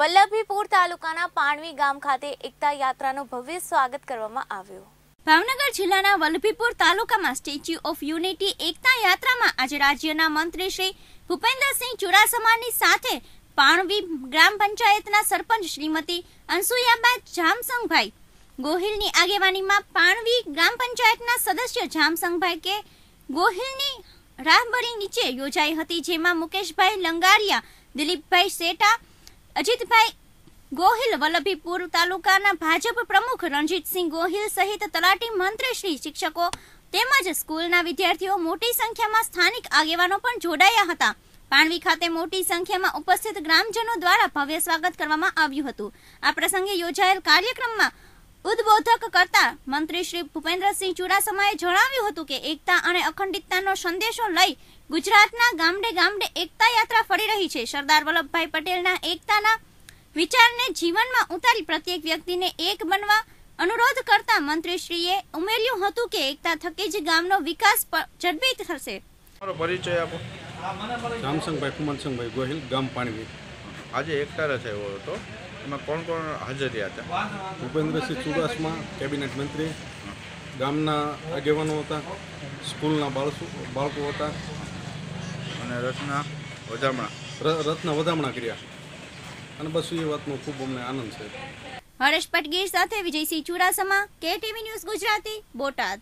વલ્લભીપુર તાલુકાના પાણવી ગામ ખાતે એકતા યાત્રાનું ભવ્ય સ્વાગત કરવામાં આવ્યું ભાવનગર જિલ્લાના વલ્લભીપુર તાલુકામાં સ્ટેચ્યુ ઓફ યુનિટી એકતા યાત્રામાં આજે રાજ્યના મંત્રી શ્રી ભૂપેન્દ્રસિંહ ચુડાસમાની સાથે પાણવી ગ્રામ પંચાયતના સરપંચ શ્રીમતી અનસુયાબા જામસંગભાઈ ગોહિલની આગેવાનીમાં પાણવી ગ્રામ પંચાયતના સદસ્ય જામસંગભાઈ કે ગોહિલની રાહબરી નીચે યોજાઈ હતી જેમાં મુકેશભાઈ લંગારિયા દિલીપભાઈ શેટા અજીતભાઈ ગોહિલ વલ્લભીપુર તાલુકાના ભાજપ પ્રમુખ રણજીતસિંહ ગોહિલ સહિત તલાટી મંત્રીશ્રી શિક્ષકો તેમજ સ્કૂલના વિદ્યાર્થીઓ મોટી સંખ્યામાં સ્થાનિક આગેવાનો પણ જોડાયા હતા પાણવી ખાતે મોટી સંખ્યામાં ઉપસ્થિત ગ્રામજનો દ્વારા ભવ્ય સ્વાગત કરવામાં આવ્યું હતું આ પ્રસંગે યોજાયેલ કાર્યક્રમમાં ઉદ્બોધક કરતા મંત્રી શ્રી ભૂપેન્દ્રસિંહ ચુડાસમાએ જણાવ્યું હતું કે એકતા અને અખંડિતતાનો સંદેશો લઈ ગુજરાતના ગામડે ગામડે એકતા યાત્રા ફરી રહી છે સરદાર વલ્લભભાઈ પટેલના એકતાના વિચારને જીવનમાં ઉતારી પ્રત્યેક વ્યક્તિને એક બનવા અનુરોધ કરતા મંત્રીશ્રીએ ઉમેર્યું હતું કે એકતા થકી જ ગામનો વિકાસ ઝડપી થશે રામસંગભાઈ કુમરસંગભાઈ ગોહિલ ગામ પાણવી આજે એકતા રચાયો હતો એમાં કોણ કોણ હાજર હતા ભૂપેન્દ્રસિંહ ચુડાસમા કેબિનેટ મંત્રી ગામના આગેવાનો હતા સ્કૂલના બાળકો બાળકો હતા અને રચના વધામણા રત્ન વધામણા કર્યા અને બસ એ વાતનો ખૂબ અમને આનંદ છે હરેશ પટગીર સાથે વિજયસિંહ ચુડાસમા કેટીવી ન્યૂઝ ગુજરાતી બોટાદ